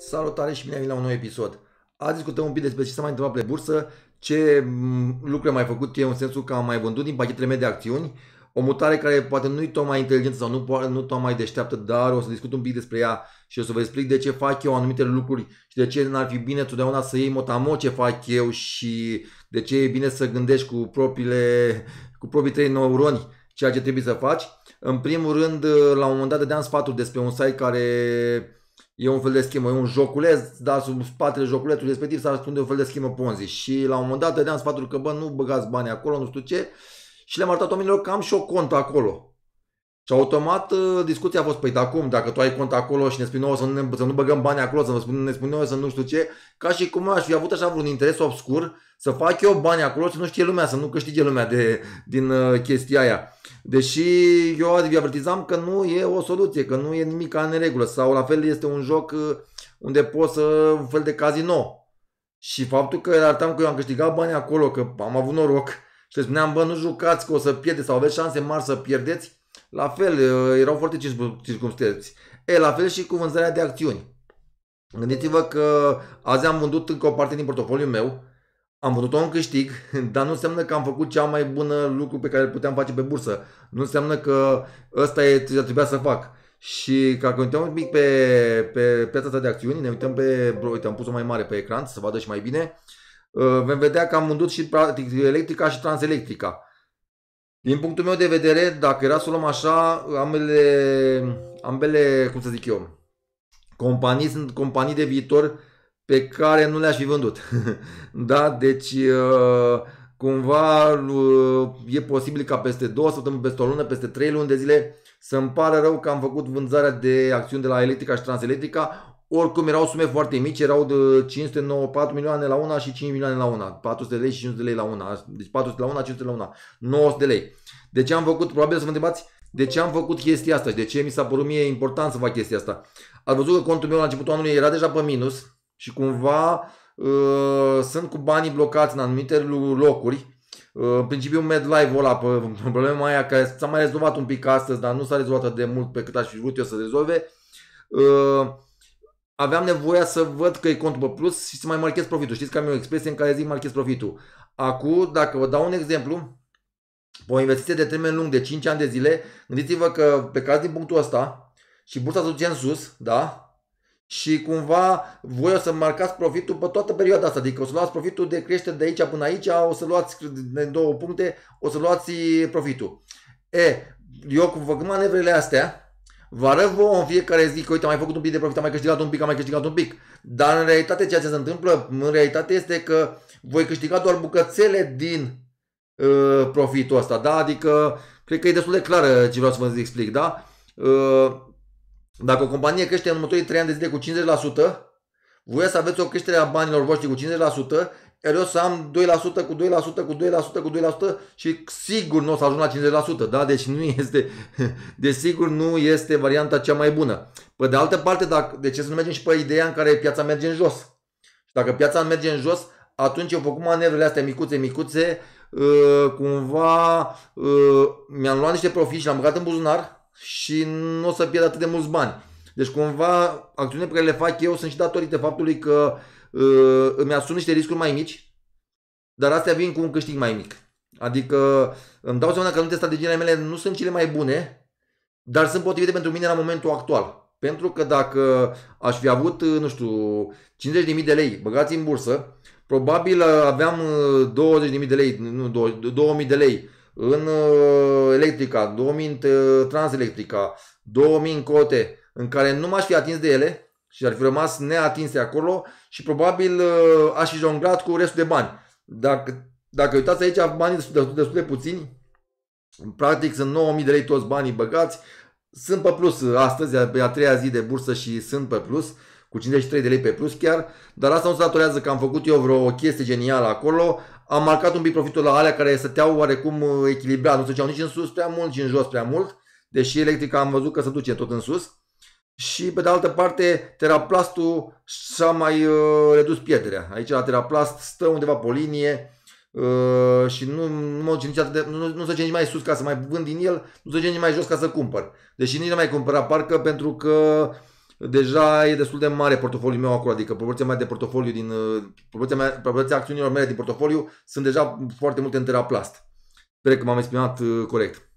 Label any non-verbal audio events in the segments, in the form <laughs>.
Salutare și bine ai venit la un nou episod. Azi discutăm un pic despre ce s-a mai întâmplat pe bursă, ce mm, lucruri am mai făcut eu în sensul că am mai vândut din pachetele mele de acțiuni, o mutare care poate nu-i tocmai inteligentă sau nu, nu tocmai deșteaptă, dar o să discut un pic despre ea și o să vă explic de ce fac eu anumite lucruri și de ce n-ar fi bine totdeauna să iei motamo ce fac eu și de ce e bine să gândești cu propriile, cu proprii trei neuroni ceea ce trebuie să faci. În primul rând, la un moment dat dădeam sfaturi despre un site care e un fel de schimbă, e un joculez, dar sub spatele joculețului respectiv s-ar un fel de schimbă ponzi. Și la un moment dat dădeam sfatul că, bă, nu băgați bani acolo, nu știu ce, și le-am arătat oamenilor că am și o contă acolo. Și automat uh, discuția a fost, păi acum, dacă tu ai cont acolo și ne spui nouă să nu, ne, să nu băgăm bani acolo, să ne spui, ne spui nouă să nu știu ce, ca și cum aș fi avut așa un interes obscur să fac eu bani acolo să nu știe lumea, să nu câștige lumea de, din uh, chestia aia. Deși eu avertizam că nu e o soluție, că nu e nimic în regulă sau la fel este un joc uh, unde poți să, un fel de casino. Și faptul că arătam că eu am câștigat bani acolo, că am avut noroc și le spuneam, bă, nu jucați că o să pierdeți sau aveți șanse mari să pierdeți, la fel, uh, erau foarte circumstanți. E, la fel și cu vânzarea de acțiuni. Gândiți-vă că azi am vândut încă o parte din portofoliul meu, am vândut-o în câștig, <laughs> dar nu înseamnă că am făcut cea mai bună lucru pe care îl puteam face pe bursă. Nu înseamnă că ăsta e ce trebuia să fac. Și ca că uităm un pic pe, pe piața asta de acțiuni, ne uităm pe, uite, am pus-o mai mare pe ecran să vadă și mai bine, uh, vom vedea că am vândut și practic electrica și transelectrica. Din punctul meu de vedere, dacă era să o luăm așa, ambele, ambele, cum să zic eu, companii sunt companii de viitor pe care nu le-aș fi vândut. <laughs> da? Deci, uh, cumva uh, e posibil ca peste două săptămâni, peste o lună, peste trei luni de zile să-mi pară rău că am făcut vânzarea de acțiuni de la Electrica și Transelectrica oricum erau sume foarte mici, erau de 594 milioane la una și 5 milioane la una, 400 de lei și 500 de lei la una, deci 400 la una, 500 la una, 900 de lei. De ce am făcut, probabil să vă întrebați, de ce am făcut chestia asta și de ce mi s-a părut mie important să fac chestia asta? Ați văzut că contul meu la începutul anului era deja pe minus și cumva uh, sunt cu banii blocați în anumite locuri. Uh, în principiu med ul ăla, problema aia care s-a mai rezolvat un pic astăzi, dar nu s-a rezolvat atât de mult pe cât aș fi vrut eu să rezolve. Uh, aveam nevoia să văd că e contul pe plus și să mai marchez profitul. Știți că am eu o expresie în care zic marchez profitul. Acum, dacă vă dau un exemplu, o investiție de termen lung de 5 ani de zile, gândiți-vă că pe caz din punctul ăsta și bursa duce în sus, da? Și cumva voi o să marcați profitul pe toată perioada asta, adică o să luați profitul de creștere de aici până aici, o să luați în două puncte, o să luați profitul. E, eu cum făcând manevrele astea, Vă arăt vouă în fiecare zi că uite, am mai făcut un pic de profit, am mai câștigat un pic, am mai câștigat un pic. Dar în realitate ceea ce se întâmplă, în realitate este că voi câștiga doar bucățele din uh, profitul ăsta, da? Adică, cred că e destul de clar, uh, ce vreau să vă explic, da? Uh, dacă o companie crește în următorii 3 ani de zile cu 50%, voi să aveți o creștere a banilor voștri cu 50% iar eu să am 2% cu 2% cu 2% cu 2% și sigur nu o să ajung la 50%. Da? Deci nu este, <laughs> desigur nu este varianta cea mai bună. Pe de altă parte, dacă, de ce să nu mergem și pe ideea în care piața merge în jos? Și dacă piața merge în jos, atunci eu făcut manevrele astea micuțe, micuțe, uh, cumva uh, mi-am luat niște profit și l-am băgat în buzunar și nu o să pierd atât de mulți bani. Deci cumva acțiunile pe care le fac eu sunt și datorită faptului că Uh, îmi asum niște riscuri mai mici, dar astea vin cu un câștig mai mic. Adică îmi dau seama că anumite strategiile mele nu sunt cele mai bune, dar sunt potrivite pentru mine la momentul actual. Pentru că dacă aș fi avut, uh, nu știu, 50.000 de lei băgați în bursă, probabil uh, aveam 20.000 de lei, nu, 2.000 de lei în electrica, 2.000 în transelectrica, 2.000 în cote, în care nu m-aș fi atins de ele, și ar fi rămas neatinse acolo și probabil uh, aș și jonglat cu restul de bani. Dacă, dacă uitați aici, banii destul, destul de puțini, practic sunt 9.000 de lei toți banii băgați, sunt pe plus astăzi, pe a treia zi de bursă și sunt pe plus, cu 53 de lei pe plus chiar, dar asta nu se datorează că am făcut eu vreo chestie genială acolo, am marcat un pic profitul la alea care stăteau oarecum uh, echilibrat, nu se duceau nici în sus prea mult, nici în jos prea mult, deși electrica am văzut că se duce tot în sus, și pe de altă parte teraplastul și-a mai uh, redus pierderea. Aici la teraplast stă undeva pe linie uh, și nu, nu, mă nici atât de, nu, nu se nici mai sus ca să mai vând din el, nu se duce nici mai jos ca să cumpăr. Deși nici nu mai cumpăra parcă pentru că deja e destul de mare portofoliul meu acolo, adică proporția mea de portofoliu din uh, proporția, mea, proporția acțiunilor mele din portofoliu sunt deja foarte multe în teraplast. Sper că m-am exprimat uh, corect.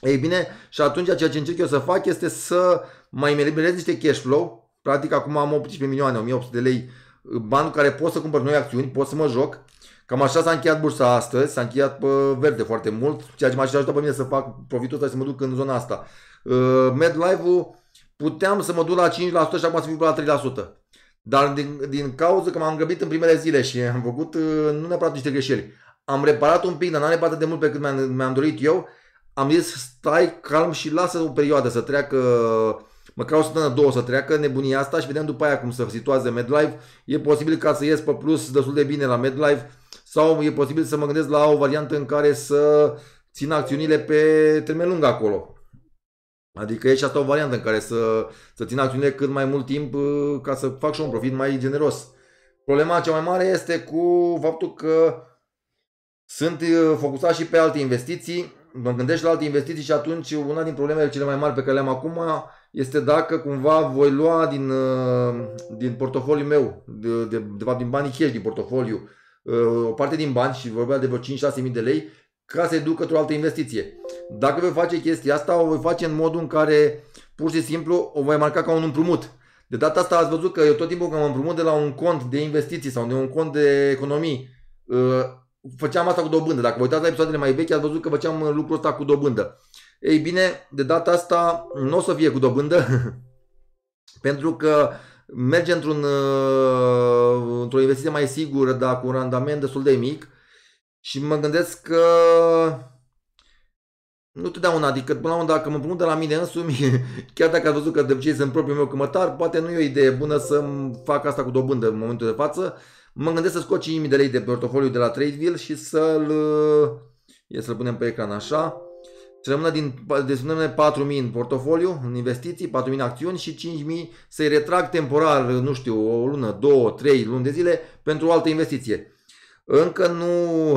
Ei bine, și atunci ceea ce încerc eu să fac este să mai îmi eliberez niște cash flow, practic acum am 18 milioane, 1800 de lei uh, bani care pot să cumpăr noi acțiuni, pot să mă joc. Cam așa s-a încheiat bursa astăzi, s-a încheiat pe verde foarte mult, ceea ce m-a ajutat pe mine să fac profitul ăsta și să mă duc în zona asta. Uh, MedLive-ul puteam să mă duc la 5% și acum să fiu la 3%. Dar din, din cauza că m-am grăbit în primele zile și am făcut uh, nu neapărat niște greșeli, am reparat un pic, dar n-am reparat de mult pe cât mi-am, mi-am dorit eu, am zis stai calm și lasă o perioadă să treacă uh, măcar o săptămână, două să treacă nebunia asta și vedem după aia cum se situează MedLife. E posibil ca să ies pe plus destul de bine la MedLife sau e posibil să mă gândesc la o variantă în care să țin acțiunile pe termen lung acolo. Adică e și asta o variantă în care să, să țin acțiunile cât mai mult timp uh, ca să fac și un profit mai generos. Problema cea mai mare este cu faptul că sunt uh, focusat și pe alte investiții, mă gândești la alte investiții și atunci una din problemele cele mai mari pe care le-am acum este dacă cumva voi lua din, uh, din portofoliul meu, de, de, de fapt din banii cash din portofoliu, uh, o parte din bani și vorbea de vreo 5 6000 mii de lei ca să-i ducă într o altă investiție. Dacă voi face chestia asta, o voi face în modul în care pur și simplu o voi marca ca un împrumut. De data asta ați văzut că eu tot timpul când mă împrumut de la un cont de investiții sau de un cont de economii, uh, făceam asta cu dobândă. Dacă vă uitați la episoadele mai vechi, ați văzut că făceam uh, lucrul ăsta cu dobândă. Ei bine, de data asta nu o să fie cu dobândă, <laughs> pentru că merge într-un, uh, într-o investiție mai sigură, dar cu un randament destul de mic și mă gândesc că nu te totdeauna, adică până la un dacă mă împrumut de la mine însumi, <laughs> chiar dacă ați văzut că de obicei sunt propriul meu cămătar, poate nu e o idee bună să fac asta cu dobândă în momentul de față, Mă gândesc să scot 5.000 de lei de portofoliu de la Tradeville și să-l... să punem pe ecran așa. Să rămână din deci de 4.000 în portofoliu, în investiții, 4.000 în acțiuni și 5.000 să-i retrag temporar, nu știu, o lună, două, trei luni de zile pentru o altă investiție. Încă nu,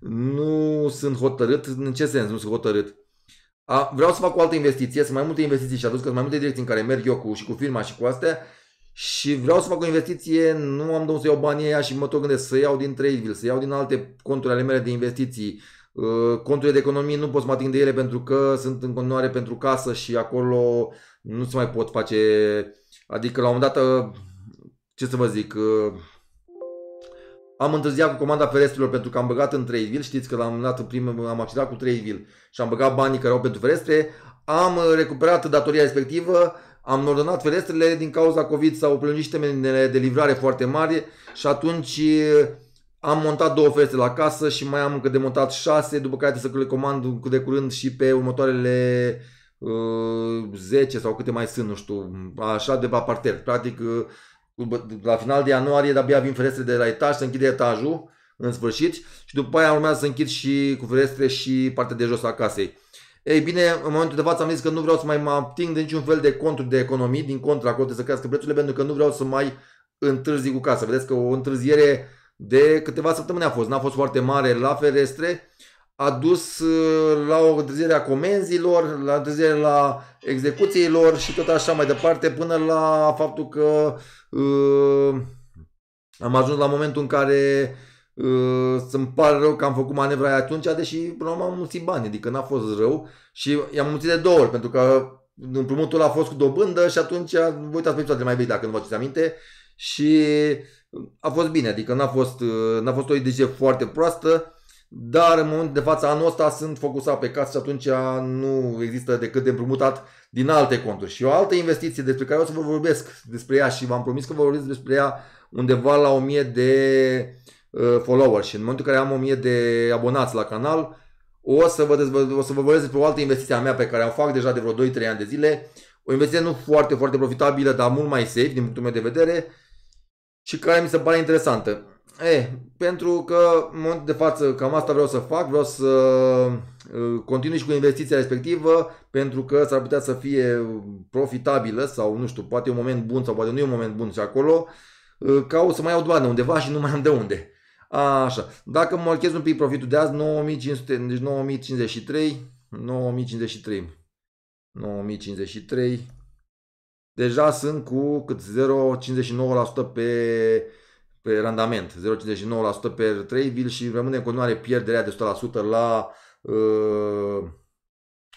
<laughs> nu sunt hotărât. În ce sens nu sunt hotărât? A, vreau să fac o altă investiție, sunt mai multe investiții și aduc că sunt mai multe direcții în care merg eu cu, și cu firma și cu astea și vreau să fac o investiție, nu am de unde să iau banii aia și mă tot gândesc să iau din Tradeville, să iau din alte conturi ale mele de investiții, uh, conturile de economie nu pot să mă ating de ele pentru că sunt în continuare pentru casă și acolo nu se mai pot face, adică la un moment dat, uh, ce să vă zic, uh, am întârziat cu comanda ferestrelor pentru că am băgat în Tradeville, știți că l-am dat prim, am accidentat cu Tradeville și am băgat banii care au pentru ferestre, am recuperat datoria respectivă am ordonat ferestrele din cauza COVID s-au prelungit termenele de livrare foarte mari și atunci eh, am montat două ferestre la casă și mai am încă de montat șase, după care trebuie să le comand cu de curând și pe următoarele uh, eh, 10 sau câte mai sunt, nu știu, așa de parter. Practic, uh, la final de ianuarie de-abia vin ferestre de la etaj, să închide etajul în sfârșit și după aia urmează să închid și cu ferestre și partea de jos a casei. Ei bine, în momentul de față am zis că nu vreau să mai mă ating de niciun fel de conturi de economii, din contra acolo să crească prețurile, pentru că nu vreau să mai întârzi cu casa. Vedeți că o întârziere de câteva săptămâni a fost, n-a fost foarte mare la ferestre, a dus uh, la o întârziere a comenzilor, la întârziere la execuțiilor și tot așa mai departe, până la faptul că uh, am ajuns la momentul în care uh, să-mi pare rău că am făcut manevra aia atunci, deși până la urmă am mulțit bani, adică n-a fost rău și i-am mulțit de două ori, pentru că împrumutul a fost cu dobândă și atunci vă uitați pe toate mai bine dacă nu vă aduceți aminte și a fost bine, adică n-a fost, n-a fost o idee foarte proastă, dar în momentul de față anul ăsta sunt focusat pe casă și atunci nu există decât de împrumutat din alte conturi. Și o altă investiție despre care o să vă vorbesc despre ea și v-am promis că vă vorbesc despre ea undeva la 1000 de Uh, Followers și în momentul în care am 1000 de abonați la canal, o să vă, dezvă- o să vă vorbesc despre o altă investiție a mea pe care am fac deja de vreo 2-3 ani de zile. O investiție nu foarte, foarte profitabilă, dar mult mai safe din punctul meu de vedere și care mi se pare interesantă. E, eh, pentru că în momentul de față cam asta vreau să fac, vreau să uh, continui și cu investiția respectivă pentru că s-ar putea să fie profitabilă sau nu știu, poate e un moment bun sau poate nu e un moment bun și acolo uh, ca o să mai iau bani undeva și nu mai am de unde. Așa, dacă mă marchez un pic profitul de azi, 9500, deci 9053, 9053, 9053, deja sunt cu cât 0,59% pe, pe randament, 0,59% pe trade și rămâne în continuare pierderea de 100% la, uh,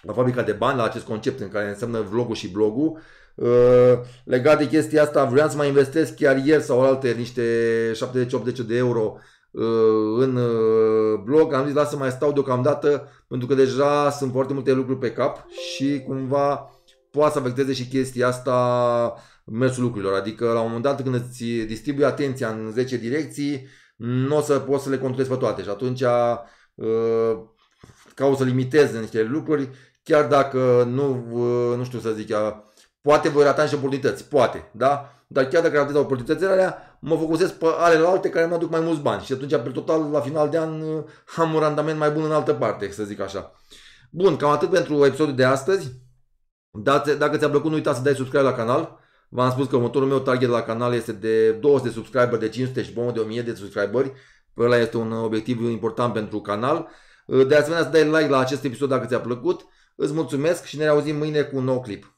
la fabrica de bani, la acest concept în care înseamnă vlogul și blogul. Uh, legat de chestia asta, vreau să mai investesc chiar ieri sau alte niște 70-80 de euro Uh, în uh, blog, am zis lasă mai stau deocamdată pentru că deja sunt foarte multe lucruri pe cap și cumva poate să afecteze și chestia asta mersul lucrurilor. Adică la un moment dat când îți distribui atenția în 10 direcții, nu o să poți să le controlezi pe toate și atunci uh, o să limitezi niște lucruri, chiar dacă nu, nu știu să zic, poate voi rata niște oportunități, poate, da? dar chiar dacă atâtea oportunitățile alea, mă focusez pe alelalte care mi-aduc mai mulți bani. Și atunci, pe total, la final de an, uh, am un randament mai bun în altă parte, să zic așa. Bun, cam atât pentru episodul de astăzi. Dacă ți-a plăcut, nu uita să dai subscribe la canal. V-am spus că următorul meu target la canal este de 200 de subscriberi, de 500 și de 1000 de subscriberi. Păi ăla este un obiectiv important pentru canal. Uh, de asemenea, să dai like la acest episod dacă ți-a plăcut. Îți mulțumesc și ne reauzim mâine cu un nou clip.